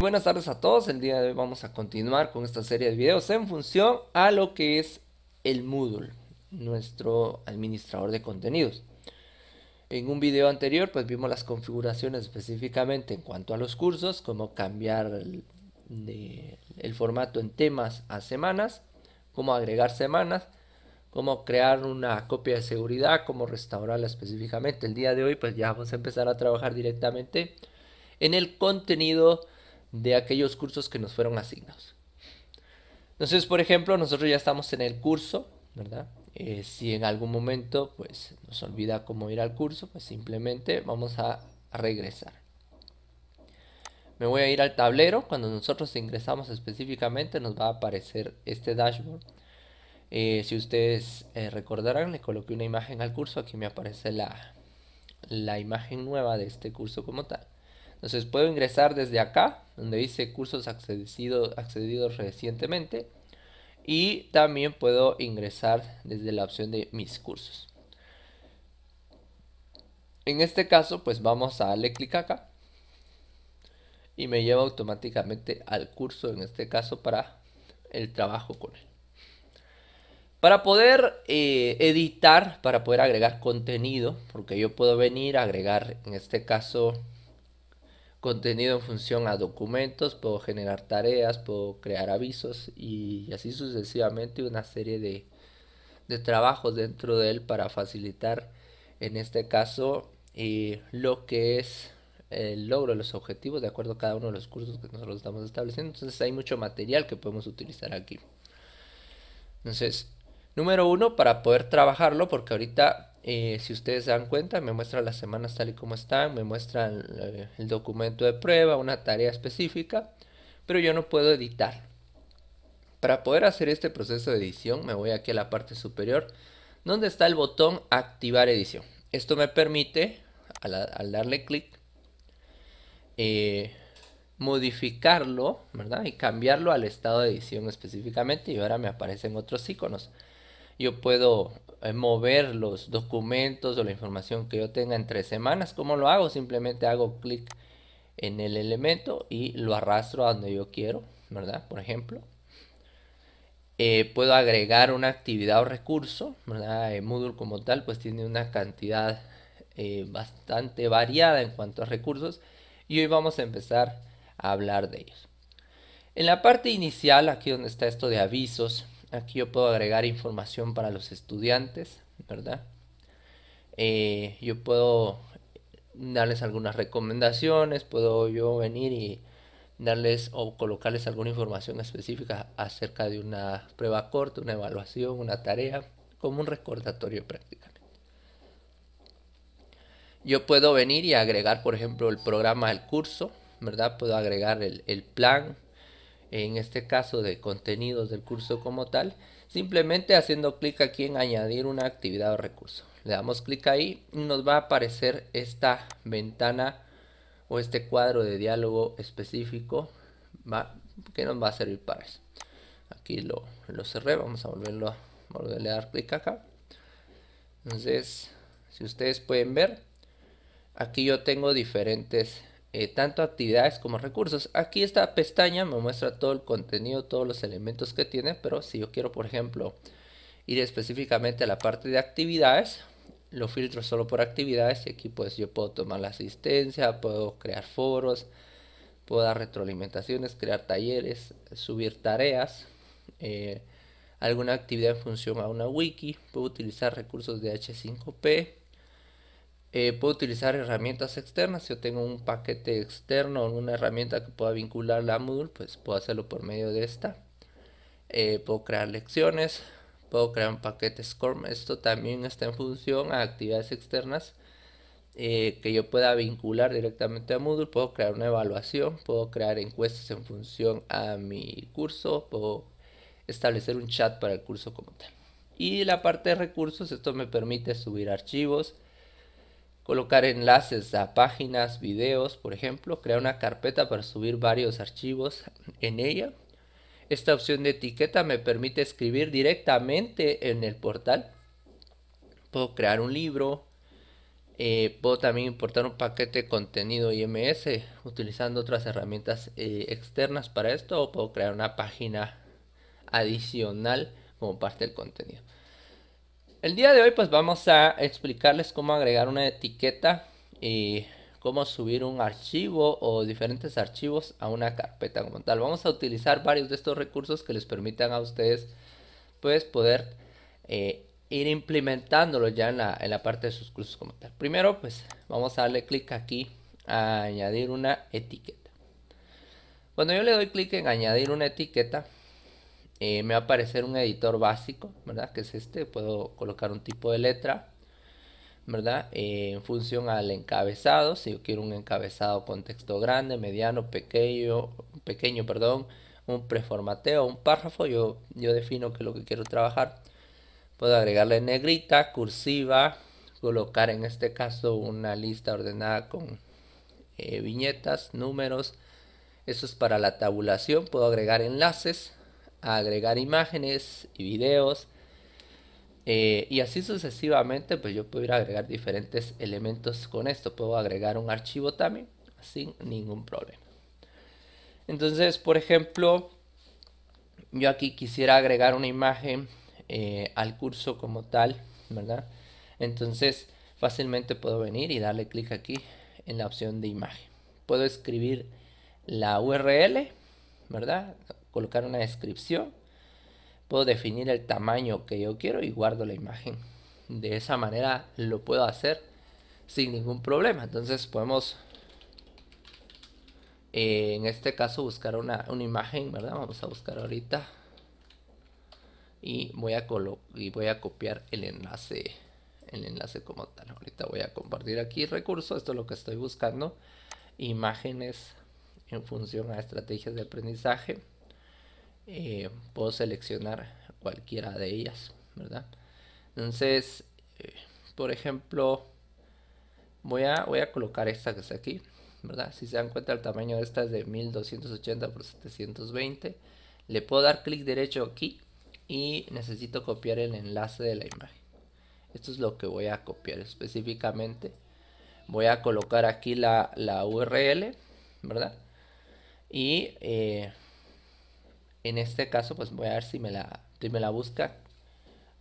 Buenas tardes a todos, el día de hoy vamos a continuar con esta serie de videos en función a lo que es el Moodle, nuestro administrador de contenidos. En un video anterior pues vimos las configuraciones específicamente en cuanto a los cursos, cómo cambiar el, formato en temas a semanas, cómo agregar semanas, cómo crear una copia de seguridad, cómo restaurarla específicamente. El día de hoy pues ya vamos a empezar a trabajar directamente en el contenido de aquellos cursos que nos fueron asignados. Entonces, por ejemplo, nosotros ya estamos en el curso, ¿verdad? Eh, si en algún momento pues nos olvida cómo ir al curso, pues simplemente vamos a, regresar. Me voy a ir al tablero. Cuando nosotros ingresamos específicamente nos va a aparecer este dashboard. Eh, si ustedes eh, recordarán, le coloqué una imagen al curso. Aquí me aparece la, la imagen nueva de este curso como tal. Entonces puedo ingresar desde acá, donde dice cursos accedidos recientemente. Y también puedo ingresar desde la opción de mis cursos. En este caso, pues vamos a darle clic acá. Y me lleva automáticamente al curso, en este caso para el trabajo con él. Para poder eh, editar, para poder agregar contenido, porque yo puedo venir a agregar, en este caso, contenido en función a documentos, puedo generar tareas, puedo crear avisos y así sucesivamente una serie de, de trabajos dentro de él para facilitar en este caso eh, lo que es el logro de los objetivos de acuerdo a cada uno de los cursos que nosotros estamos estableciendo. Entonces hay mucho material que podemos utilizar aquí. Entonces, número uno, para poder trabajarlo, porque ahorita eh, si ustedes se dan cuenta, me muestra las semanas tal y como están, me muestra eh, el, documento de prueba, una tarea específica, pero yo no puedo editar. Para poder hacer este proceso de edición, me voy aquí a la parte superior, donde está el botón activar edición. Esto me permite, al, darle clic, eh, modificarlo, ¿verdad? Y cambiarlo al estado de edición específicamente. Y ahora me aparecen otros iconos. Yo puedo mover los documentos o la información que yo tenga tres semanas. ¿Cómo lo hago? Simplemente hago clic en el elemento y lo arrastro a donde yo quiero, ¿verdad? Por ejemplo. Eh, puedo agregar una actividad o recurso, ¿verdad? Eh, Moodle como tal pues tiene una cantidad eh, bastante variada en cuanto a recursos y hoy vamos a empezar a hablar de ellos. En la parte inicial, aquí donde está esto de avisos, Aquí yo puedo agregar información para los estudiantes, ¿verdad? Eh, yo puedo darles algunas recomendaciones, puedo yo venir y darles o colocarles alguna información específica acerca de una prueba corta, una evaluación, una tarea, como un recordatorio prácticamente. Yo puedo venir y agregar, por ejemplo, el programa del curso, ¿verdad? Puedo agregar el, el plan, en este caso de contenidos del curso como tal, simplemente haciendo clic aquí en añadir una actividad o recurso. Le damos clic ahí y nos va a aparecer esta ventana o este cuadro de diálogo específico que nos va a servir para eso. Aquí lo, lo cerré, vamos a volverlo a volverle a dar clic acá. Entonces, si ustedes pueden ver, aquí yo tengo diferentes eh, tanto actividades como recursos. Aquí esta pestaña me muestra todo el contenido, todos los elementos que tiene, pero si yo quiero, por ejemplo, ir específicamente a la parte de actividades, lo filtro solo por actividades y aquí pues yo puedo tomar la asistencia, puedo crear foros, puedo dar retroalimentaciones, crear talleres, subir tareas, eh, alguna actividad en función a una wiki, puedo utilizar recursos de H5P, eh, puedo utilizar herramientas externas. Si yo tengo un paquete externo o una herramienta que pueda vincularla a Moodle, pues puedo hacerlo por medio de esta. Eh, puedo crear lecciones, puedo crear un paquete SCORM. Esto también está en función a actividades externas eh, que yo pueda vincular directamente a Moodle. Puedo crear una evaluación, puedo crear encuestas en función a mi curso, puedo establecer un chat para el curso como tal. Y la parte de recursos, esto me permite subir archivos colocar enlaces a páginas, videos, por ejemplo, crear una carpeta para subir varios archivos en ella. Esta opción de etiqueta me permite escribir directamente en el portal. Puedo crear un libro, eh, puedo también importar un paquete de contenido IMS utilizando otras herramientas eh, externas para esto o puedo crear una página adicional como parte del contenido. El día de hoy pues vamos a explicarles cómo agregar una etiqueta y cómo subir un archivo o diferentes archivos a una carpeta como tal. Vamos a utilizar varios de estos recursos que les permitan a ustedes pues poder eh, ir implementándolo ya en la, parte de sus cursos como tal. Primero pues vamos a darle clic aquí a añadir una etiqueta. Cuando yo le doy clic en añadir una etiqueta eh, me va a aparecer un editor básico, ¿verdad? Que es este, puedo colocar un tipo de letra, ¿verdad? Eh, en función al encabezado, si yo quiero un encabezado con texto grande, mediano, pequeño, pequeño, perdón, un preformateo, un párrafo, yo, yo defino que lo que quiero trabajar. Puedo agregarle negrita, cursiva, colocar en este caso una lista ordenada con eh, viñetas, números. Eso es para la tabulación. Puedo agregar enlaces, agregar imágenes y videos. Eh, y así sucesivamente, pues yo puedo ir a agregar diferentes elementos con esto. Puedo agregar un archivo también sin ningún problema. Entonces, por ejemplo, yo aquí quisiera agregar una imagen eh, al curso como tal, ¿verdad? Entonces, fácilmente puedo venir y darle clic aquí en la opción de imagen. Puedo escribir la URL, ¿verdad? colocar una descripción, puedo definir el tamaño que yo quiero y guardo la imagen. De esa manera lo puedo hacer sin ningún problema. Entonces podemos, eh, en este caso, buscar una, una, imagen, ¿verdad? Vamos a buscar ahorita. Y voy, a y voy a copiar el enlace, el enlace como tal. Ahorita voy a compartir aquí recurso, esto es lo que estoy buscando. Imágenes en función a estrategias de aprendizaje eh, puedo seleccionar cualquiera de ellas, ¿verdad? Entonces, eh, por ejemplo, voy a, voy a colocar esta que está aquí, ¿verdad? Si se dan cuenta, el tamaño de esta es de 1280 x 720. Le puedo dar clic derecho aquí y necesito copiar el enlace de la imagen. Esto es lo que voy a copiar específicamente. Voy a colocar aquí la, URL, ¿verdad? Y eh, en este caso, pues voy a ver si me la, me la busca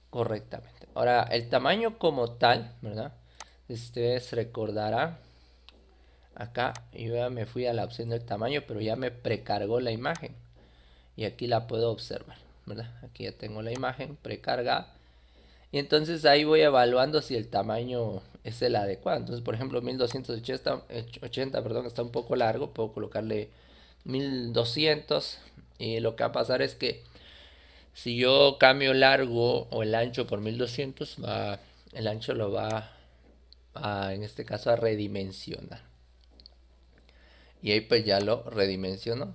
correctamente. Ahora, el tamaño como tal, ¿verdad? Ustedes recordarán acá yo me fui a la opción del tamaño pero ya me precargó la imagen y aquí la puedo observar ¿verdad? aquí ya tengo la imagen precargada y entonces ahí voy evaluando si el tamaño es el adecuado entonces por ejemplo 1280 80, perdón, está un poco largo puedo colocarle 1200 y lo que va a pasar es que si yo cambio el largo o el ancho por 1200, va, el ancho lo va a, en este caso, a redimensionar. Y ahí pues ya lo redimensionó.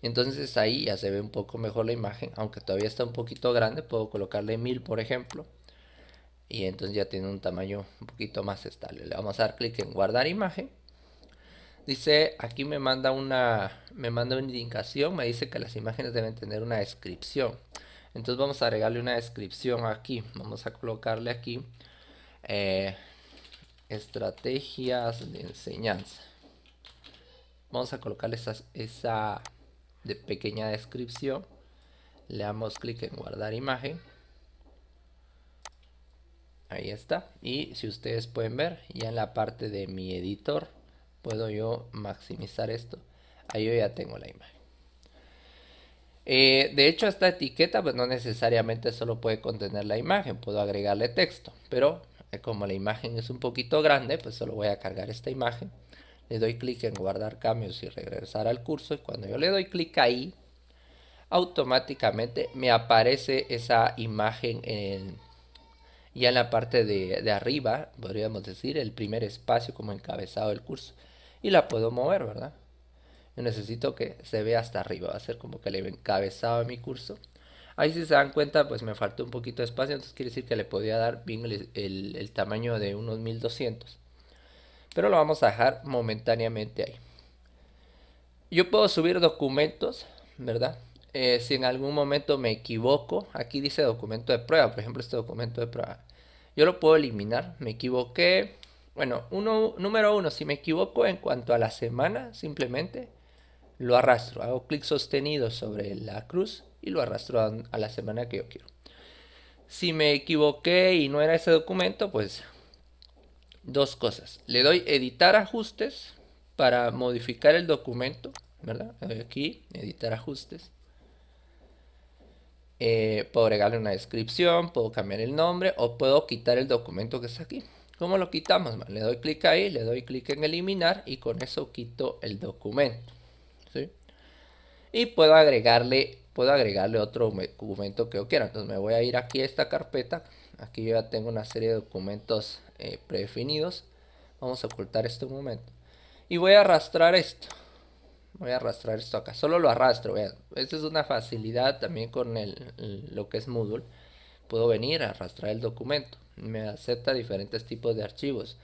Entonces ahí ya se ve un poco mejor la imagen, aunque todavía está un poquito grande, puedo colocarle 1000 por ejemplo. Y entonces ya tiene un tamaño un poquito más estable. Le vamos a dar clic en guardar imagen. Dice, aquí me manda una me manda una indicación, me dice que las imágenes deben tener una descripción. Entonces vamos a agregarle una descripción aquí. Vamos a colocarle aquí eh, estrategias de enseñanza. Vamos a colocarle esa, pequeña descripción. Le damos clic en guardar imagen. Ahí está. Y si ustedes pueden ver, ya en la parte de mi editor puedo yo maximizar esto. Ahí yo ya tengo la imagen. Eh, de hecho, esta etiqueta pues, no necesariamente solo puede contener la imagen, puedo agregarle texto, pero eh, como la imagen es un poquito grande, pues solo voy a cargar esta imagen. Le doy clic en guardar cambios y regresar al curso. Y cuando yo le doy clic ahí, automáticamente me aparece esa imagen en, y en la parte de, arriba, podríamos decir, el primer espacio como encabezado del curso. Y la puedo mover, ¿verdad? Yo necesito que se vea hasta arriba, va a ser como que le encabezado a mi curso. Ahí si se dan cuenta, pues me faltó un poquito de espacio, entonces quiere decir que le podía dar bien el, tamaño de unos 1200. Pero lo vamos a dejar momentáneamente ahí. Yo puedo subir documentos, ¿verdad? Eh, si en algún momento me equivoco, aquí dice documento de prueba, por ejemplo este documento de prueba. Yo lo puedo eliminar. Me equivoqué. Bueno, uno, número uno, si me equivoco en cuanto a la semana, simplemente lo arrastro. Hago clic sostenido sobre la cruz y lo arrastro a, la semana que yo quiero. Si me equivoqué y no era ese documento, pues dos cosas. Le doy editar ajustes para modificar el documento, ¿verdad? Aquí, editar ajustes. Eh, puedo agregarle una descripción, puedo cambiar el nombre o puedo quitar el documento que está aquí. ¿Cómo lo quitamos? Le doy clic ahí, le doy clic en eliminar y con eso quito el documento. Y puedo agregarle, puedo agregarle otro documento que yo quiera. Entonces me voy a ir aquí a esta carpeta. Aquí ya tengo una serie de documentos eh, predefinidos. Vamos a ocultar esto un momento. Y voy a arrastrar esto. Voy a arrastrar esto acá. Solo lo arrastro, vean. Esta es una facilidad también con el, lo que es Moodle. Puedo venir a arrastrar el documento. Me acepta diferentes tipos de archivos.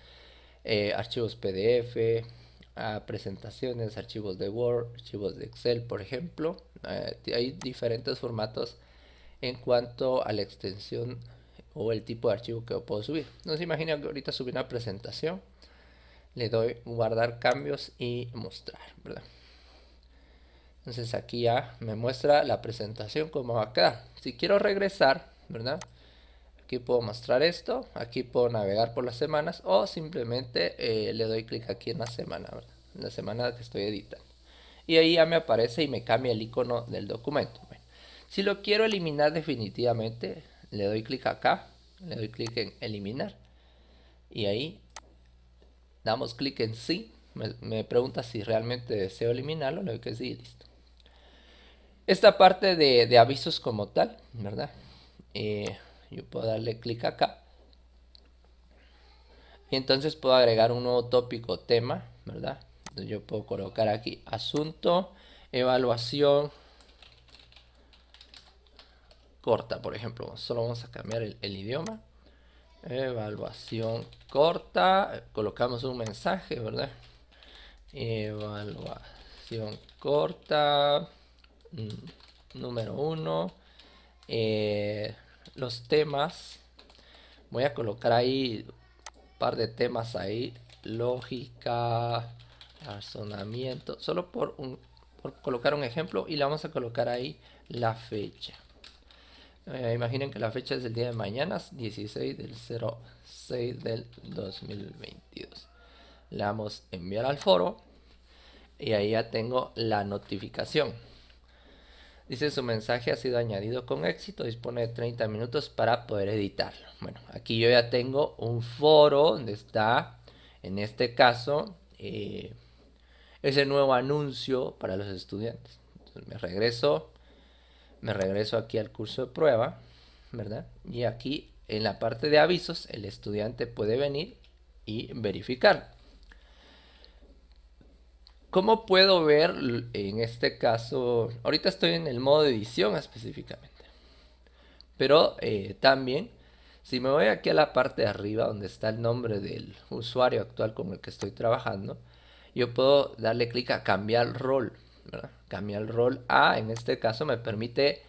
Eh, archivos PDF, presentaciones, archivos de Word, archivos de Excel, por ejemplo. Eh, hay diferentes formatos en cuanto a la extensión o el tipo de archivo que puedo subir. No se imagina que ahorita subí una presentación, le doy guardar cambios y mostrar, ¿verdad? Entonces aquí ya me muestra la presentación como va a quedar. Si quiero regresar, ¿verdad? Aquí puedo mostrar esto, aquí puedo navegar por las semanas o simplemente eh, le doy clic aquí en la semana, ¿verdad? En la semana que estoy editando. Y ahí ya me aparece y me cambia el icono del documento. si lo quiero eliminar definitivamente, le doy clic acá, le doy clic en eliminar y ahí damos clic en sí, me, me pregunta si realmente deseo eliminarlo, le doy que sí y listo esta parte de, avisos como tal, ¿verdad? Eh, yo puedo darle clic acá. Y entonces puedo agregar un nuevo tópico, tema, ¿verdad? yo puedo colocar aquí asunto, evaluación corta, por ejemplo. Solo vamos a cambiar el, el idioma. Evaluación corta. Colocamos un mensaje, ¿verdad? Evaluación corta. Mm, número uno. Eh, los temas. Voy a colocar ahí un par de temas ahí. Lógica, razonamiento. Solo por, un, por colocar un ejemplo y le vamos a colocar ahí la fecha. Eh, imaginen que la fecha es el día de mañana, 16 del 06 del 2022. Le a enviar al foro y ahí ya tengo la notificación. Dice su mensaje ha sido añadido con éxito, dispone de 30 minutos para poder editarlo. Bueno, aquí yo ya tengo un foro donde está, en este caso, eh, ese nuevo anuncio para los estudiantes. me regreso, me regreso aquí al curso de prueba, ¿verdad? Y aquí en la parte de avisos el estudiante puede venir y verificar. ¿Cómo puedo ver en este caso? Ahorita estoy en el modo edición específicamente. Pero eh, también, si me voy aquí a la parte de arriba donde está el nombre del usuario actual con el que estoy trabajando, yo puedo darle clic a cambiar rol. Cambiar rol a, en este caso, me permite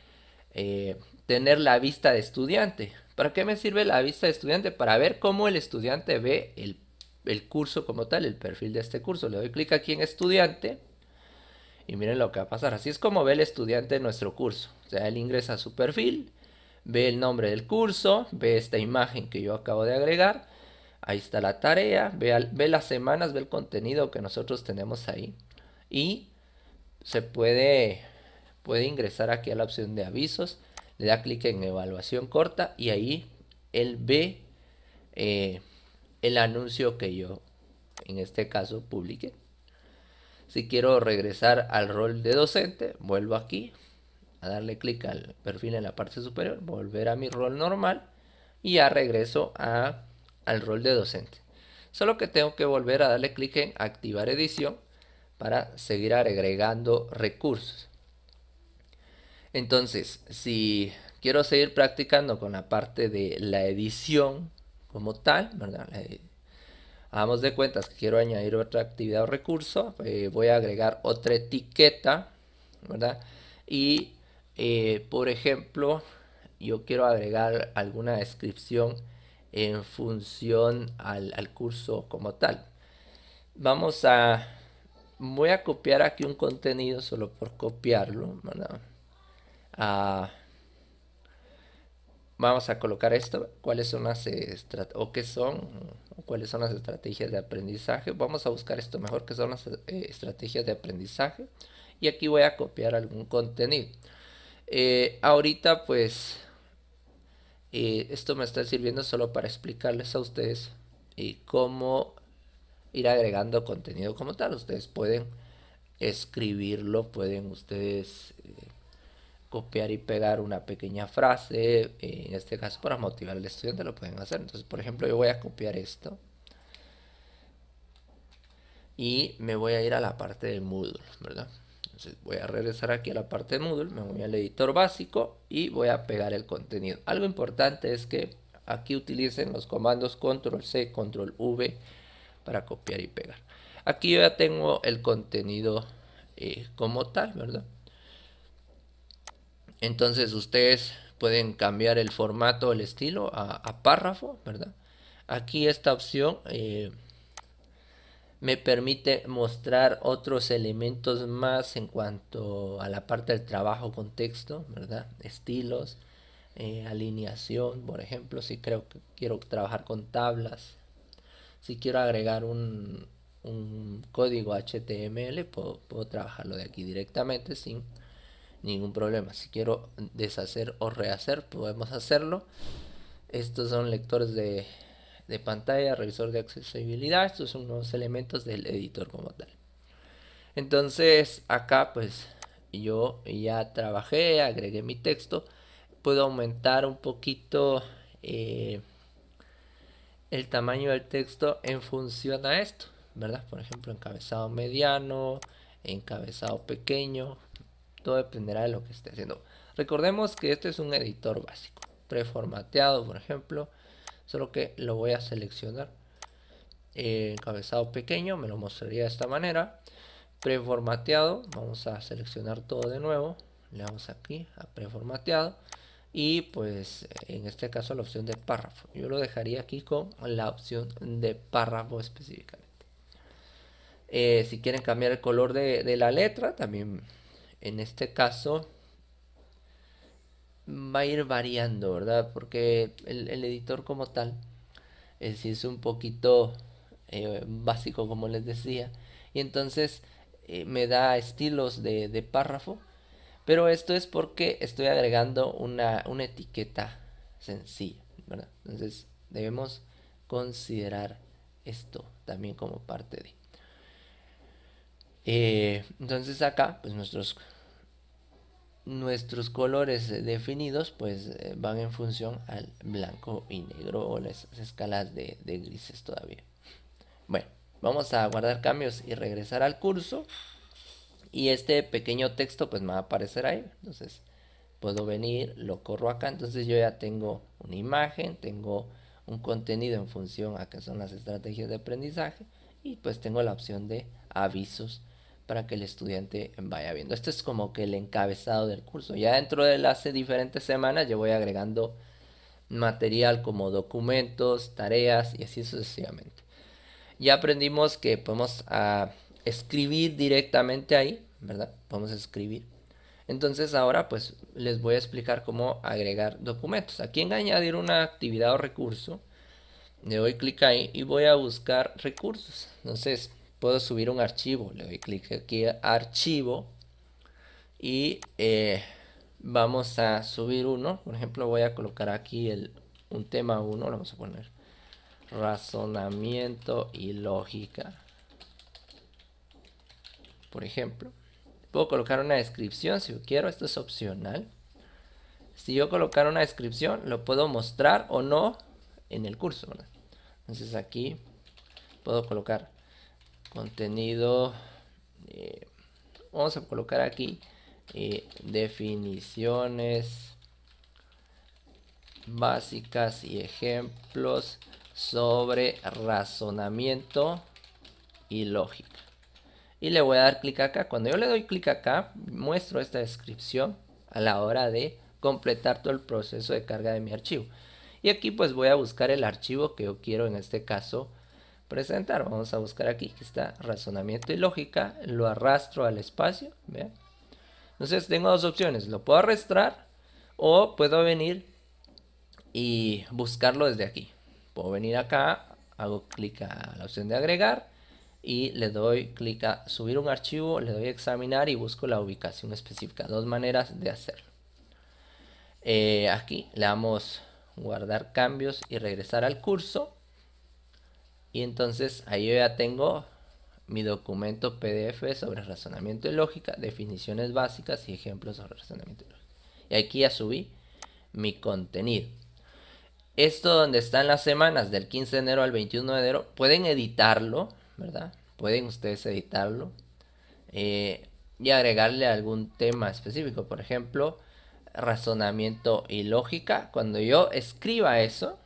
eh, tener la vista de estudiante. ¿Para qué me sirve la vista de estudiante? Para ver cómo el estudiante ve el el curso como tal, el perfil de este curso. Le doy clic aquí en estudiante y miren lo que va a pasar. Así es como ve el estudiante de nuestro curso. O sea, él ingresa a su perfil, ve el nombre del curso, ve esta imagen que yo acabo de agregar. Ahí está la tarea, ve, ve las semanas, ve el contenido que nosotros tenemos ahí. Y se puede, puede ingresar aquí a la opción de avisos. Le da clic en evaluación corta y ahí él ve... Eh, el anuncio que yo, en este caso, publiqué. Si quiero regresar al rol de docente, vuelvo aquí a darle clic al perfil en la parte superior, volver a mi rol normal y ya regreso a, al rol de docente. Solo que tengo que volver a darle clic en activar edición para seguir agregando recursos. Entonces, si quiero seguir practicando con la parte de la edición como tal, ¿verdad? Eh, hagamos de cuentas que quiero añadir otra actividad o recurso, eh, voy a agregar otra etiqueta, ¿verdad? Y, eh, por ejemplo, yo quiero agregar alguna descripción en función al, curso como tal. Vamos a... Voy a copiar aquí un contenido solo por copiarlo, ¿verdad? Ah, Vamos a colocar esto, cuáles son las eh, o qué son, cuáles son las estrategias de aprendizaje. Vamos a buscar esto mejor, que son las eh, estrategias de aprendizaje. Y aquí voy a copiar algún contenido. Eh, ahorita pues esto me está sirviendo solo para explicarles a ustedes y cómo ir agregando contenido como tal. Ustedes pueden escribirlo, pueden ustedes copiar y pegar una pequeña frase, eh, en este caso para motivar al estudiante lo pueden hacer. Entonces, por ejemplo, yo voy a copiar esto y me voy a ir a la parte de Moodle, ¿verdad? Entonces voy a regresar aquí a la parte de Moodle, me voy al editor básico y voy a pegar el contenido. Algo importante es que aquí utilicen los comandos control C, control V para copiar y pegar. Aquí yo ya tengo el contenido eh, como tal, ¿verdad? Entonces ustedes pueden cambiar el formato, el estilo a, párrafo, ¿verdad? Aquí esta opción eh, me permite mostrar otros elementos más en cuanto a la parte del trabajo con texto, ¿verdad? Estilos, eh, alineación, por ejemplo, si creo que quiero trabajar con tablas, si quiero agregar un, código HTML, puedo, puedo trabajarlo de aquí directamente sin ningún problema. Si quiero deshacer o rehacer, podemos hacerlo. Estos son lectores de, pantalla, revisor de accesibilidad. Estos son los elementos del editor como tal. Entonces acá pues yo ya trabajé, agregué mi texto. Puedo aumentar un poquito eh, el tamaño del texto en función a esto, ¿verdad? Por ejemplo, encabezado mediano, encabezado pequeño, todo dependerá de lo que esté haciendo. Recordemos que este es un editor básico, preformateado, por ejemplo. Solo que lo voy a seleccionar. Eh, encabezado pequeño, me lo mostraría de esta manera. Preformateado, vamos a seleccionar todo de nuevo. Le damos aquí a preformateado. Y pues en este caso la opción de párrafo. Yo lo dejaría aquí con la opción de párrafo específicamente. Eh, si quieren cambiar el color de la letra, también en este caso va a ir variando, ¿verdad? Porque el, editor como tal eh, si es un poquito eh, básico, como les decía. Y entonces eh, me da estilos de, párrafo. Pero esto es porque estoy agregando una, una etiqueta sencilla, ¿verdad? Entonces debemos considerar esto también como parte de... entonces acá, pues nuestros nuestros colores eh, definidos pues eh, van en función al blanco y negro o las escalas de, grises todavía. Bueno, vamos a guardar cambios y regresar al curso. Y este pequeño texto pues me va a aparecer ahí. Entonces puedo venir, lo corro acá. Entonces yo ya tengo una imagen, tengo un contenido en función a que son las estrategias de aprendizaje. Y pues tengo la opción de avisos para que el estudiante vaya viendo. Este es como que el encabezado del curso. Ya dentro de las diferentes semanas yo voy agregando material como documentos, tareas y así sucesivamente. Ya aprendimos que podemos ah, escribir directamente ahí, ¿verdad? Podemos escribir. Entonces ahora pues les voy a explicar cómo agregar documentos. Aquí en añadir una actividad o recurso, le doy clic ahí y voy a buscar recursos. Entonces puedo subir un archivo. Le doy clic aquí a archivo y eh, vamos a subir uno. Por ejemplo, voy a colocar aquí un tema 1, lo vamos a poner razonamiento y lógica. Por ejemplo, puedo colocar una descripción si yo quiero, esto es opcional. Si yo colocar una descripción, lo puedo mostrar o no en el curso. Entonces aquí puedo colocar contenido eh, vamos a colocar aquí eh, definiciones básicas y ejemplos sobre razonamiento y lógica y le voy a dar clic acá cuando yo le doy clic acá muestro esta descripción a la hora de completar todo el proceso de carga de mi archivo y aquí pues voy a buscar el archivo que yo quiero en este caso presentar. Vamos a buscar aquí que está razonamiento y lógica. Lo arrastro al espacio. Entonces tengo dos opciones. Lo puedo arrastrar o puedo venir y buscarlo desde aquí. Puedo venir acá, hago clic a la opción de agregar y le doy clic a subir un archivo, le doy a examinar y busco la ubicación específica. Dos maneras de hacerlo. Eh, aquí le damos guardar cambios y regresar al curso. Y entonces ahí yo ya tengo mi documento PDF sobre razonamiento y lógica, definiciones básicas y ejemplos sobre razonamiento y lógica. Y aquí ya subí mi contenido. Esto donde están las semanas del 15 de enero al 21 de enero, pueden editarlo, ¿verdad? Pueden ustedes editarlo eh, y agregarle algún tema específico. Por ejemplo, razonamiento y lógica. Cuando yo escriba eso,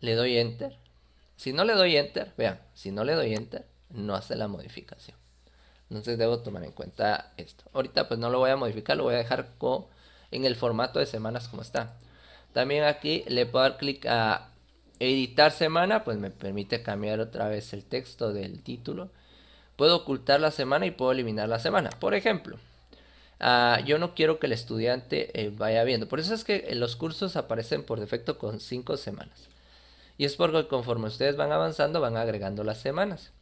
le doy enter. Si no le doy enter, vean, si no le doy enter, no hace la modificación. Entonces debo tomar en cuenta esto. Ahorita pues no lo voy a modificar, lo voy a dejar con, en el formato de semanas como está. También aquí le puedo dar clic a editar semana, pues me permite cambiar otra vez el texto del título. Puedo ocultar la semana y puedo eliminar la semana. Por ejemplo, ah, yo no quiero que el estudiante eh, vaya viendo. Por eso es que los cursos aparecen por defecto con 5 semanas. Y es porque conforme ustedes van avanzando, van agregando las semanas.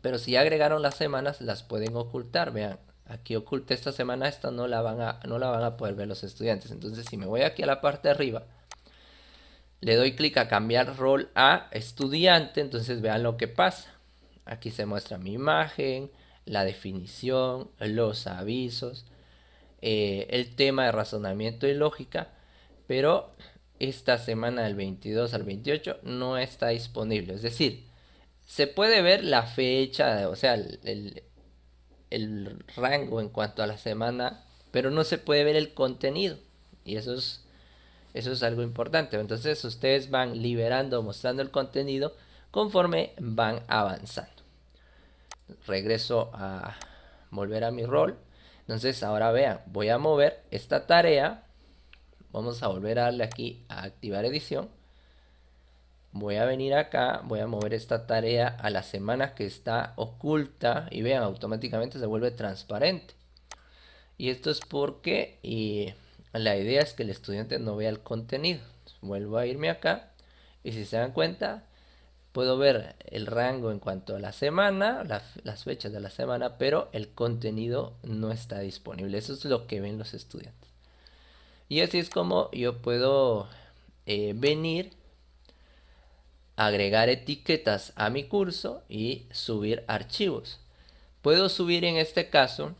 Pero si agregaron las semanas, las pueden ocultar. Vean, aquí oculté esta semana, esta no la, van a, no la van a poder ver los estudiantes. Entonces, si me voy aquí a la parte de arriba, le doy clic a cambiar rol a estudiante, entonces vean lo que pasa. Aquí se muestra mi imagen, la definición, los avisos, eh, el tema de razonamiento y lógica, pero esta semana del 22 al 28 no está disponible. Es decir, se puede ver la fecha, o sea, el, rango en cuanto a la semana, pero no se puede ver el contenido. Y eso es, eso es algo importante. Entonces ustedes van liberando, mostrando el contenido conforme van avanzando. Regreso a volver a mi rol. Entonces ahora vean, voy a mover esta tarea Vamos a volver a darle aquí a activar edición. Voy a venir acá, voy a mover esta tarea a la semana que está oculta y vean, automáticamente se vuelve transparente. Y esto es porque la idea es que el estudiante no vea el contenido. Vuelvo a irme acá y si se dan cuenta, puedo ver el rango en cuanto a la semana, las fechas de la semana, pero el contenido no está disponible. Eso es lo que ven los estudiantes. Y así es como yo puedo eh, venir, agregar etiquetas a mi curso y subir archivos. Puedo subir en este caso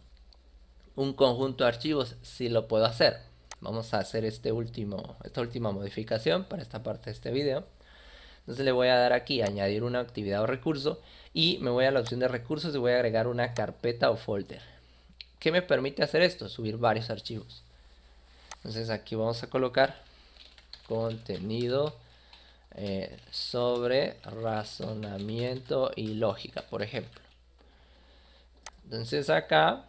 un conjunto de archivos si lo puedo hacer. Vamos a hacer este último, esta última modificación para esta parte de este video. Entonces le voy a dar aquí añadir una actividad o recurso y me voy a la opción de recursos y voy a agregar una carpeta o folder. ¿Qué me permite hacer esto? Subir varios archivos. Entonces aquí vamos a colocar contenido eh, sobre razonamiento y lógica, por ejemplo. Entonces acá,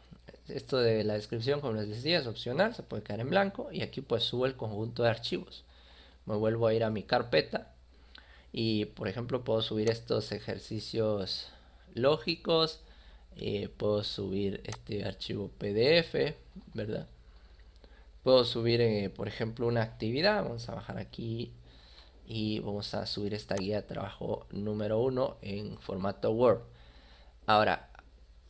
esto de la descripción, como les decía, es opcional, se puede quedar en blanco y aquí pues subo el conjunto de archivos. Me vuelvo a ir a mi carpeta y por ejemplo puedo subir estos ejercicios lógicos, Y eh, puedo subir este archivo PDF, ¿verdad? Puedo subir, eh, por ejemplo, una actividad. Vamos a bajar aquí y vamos a subir esta guía de trabajo número 1 en formato Word. Ahora,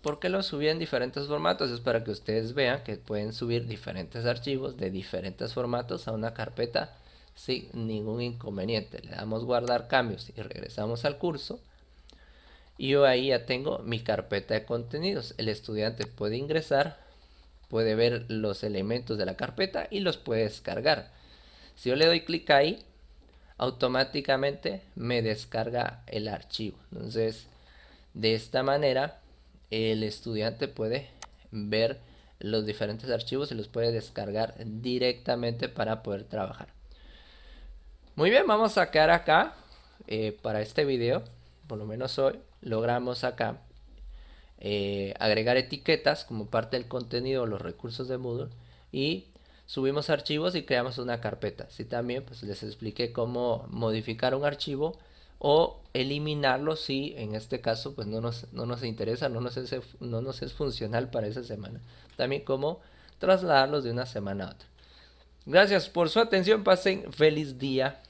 ¿por qué lo subí en diferentes formatos? Es para que ustedes vean que pueden subir diferentes archivos de diferentes formatos a una carpeta sin ningún inconveniente. Le damos guardar cambios y regresamos al curso. Y yo ahí ya tengo mi carpeta de contenidos. El estudiante puede ingresar puede ver los elementos de la carpeta y los puede descargar. Si yo le doy clic ahí, automáticamente me descarga el archivo. Entonces, de esta manera, el estudiante puede ver los diferentes archivos y los puede descargar directamente para poder trabajar. Muy bien, vamos a quedar acá eh, para este video, por lo menos hoy, logramos acá eh, agregar etiquetas como parte del contenido o los recursos de Moodle y subimos archivos y creamos una carpeta. Si también pues, les expliqué cómo modificar un archivo o eliminarlo si en este caso pues, no, nos, no nos interesa, no no nos es funcional para esa semana. También cómo trasladarlos de una semana a otra. Gracias por su atención, pasen feliz día.